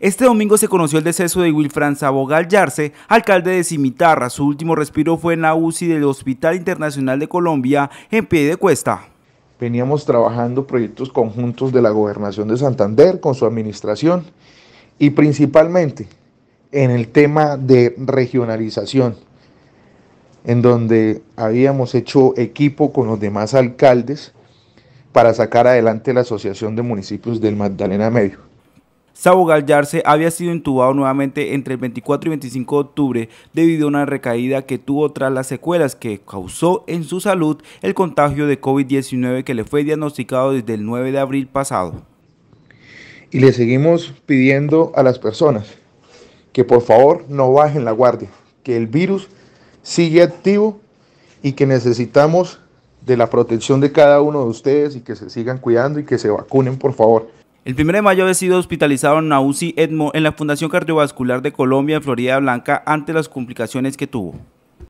Este domingo se conoció el deceso de Wilfrán Sabogal Yarse, alcalde de Cimitarra. Su último respiro fue en la UCI del Hospital Internacional de Colombia, en pie de cuesta. Veníamos trabajando proyectos conjuntos de la Gobernación de Santander con su administración y principalmente en el tema de regionalización, en donde habíamos hecho equipo con los demás alcaldes para sacar adelante la Asociación de Municipios del Magdalena Medio. Sabogal Yarse había sido intubado nuevamente entre el 24 y 25 de octubre debido a una recaída que tuvo tras las secuelas que causó en su salud el contagio de COVID-19 que le fue diagnosticado desde el 9 de abril pasado. Y le seguimos pidiendo a las personas que por favor no bajen la guardia, que el virus sigue activo y que necesitamos de la protección de cada uno de ustedes y que se sigan cuidando y que se vacunen por favor. El 1 de mayo había sido hospitalizado en UCI Edmo en la Fundación Cardiovascular de Colombia en Florida Blanca ante las complicaciones que tuvo.